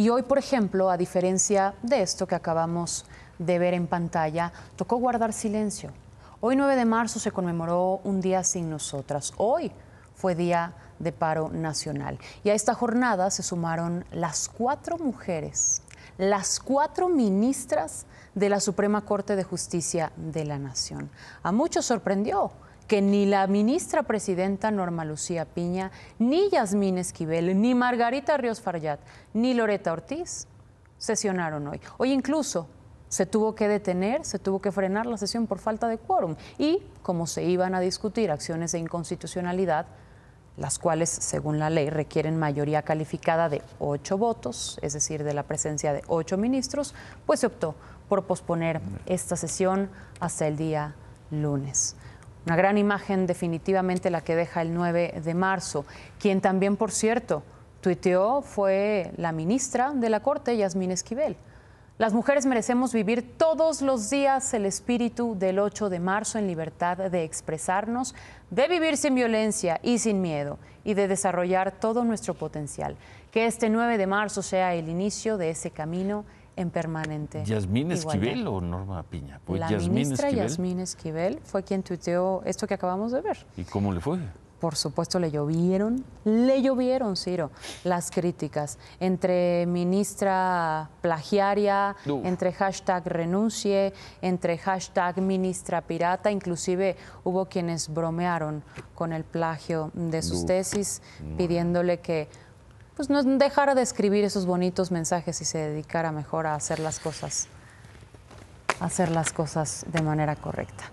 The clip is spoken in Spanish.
Y hoy, por ejemplo, a diferencia de esto que acabamos de ver en pantalla, tocó guardar silencio. Hoy 9 de marzo se conmemoró un día sin nosotras. Hoy fue día de paro nacional. Y a esta jornada se sumaron las cuatro mujeres, las cuatro ministras de la Suprema Corte de Justicia de la Nación. A muchos sorprendió que ni la ministra presidenta Norma Lucía Piña, ni Yasmín Esquivel, ni Margarita Ríos Faryat, ni Loreta Ortiz sesionaron hoy. Hoy incluso se tuvo que detener, se tuvo que frenar la sesión por falta de quórum y como se iban a discutir acciones de inconstitucionalidad, las cuales, según la ley, requieren mayoría calificada de ocho votos, es decir, de la presencia de ocho ministros, pues se optó por posponer esta sesión hasta el día lunes. Una gran imagen definitivamente la que deja el 9 de marzo, quien también, por cierto, tuiteó fue la ministra de la Corte, Yasmín Esquivel. Las mujeres merecemos vivir todos los días el espíritu del 8 de marzo en libertad de expresarnos, de vivir sin violencia y sin miedo y de desarrollar todo nuestro potencial. Que este 9 de marzo sea el inicio de ese camino en permanente. Yasmín Esquivel o Norma Piña? Pues la ministra Yasmín Esquivel fue quien tuiteó esto que acabamos de ver. ¿Y cómo le fue? Por supuesto, le llovieron, le llovieron, Ciro, las críticas entre ministra plagiaria, entre hashtag renuncie, entre hashtag ministra pirata, inclusive hubo quienes bromearon con el plagio de sus tesis, pidiéndole que pues no dejara de escribir esos bonitos mensajes y se dedicara mejor a hacer las cosas, a hacer las cosas de manera correcta.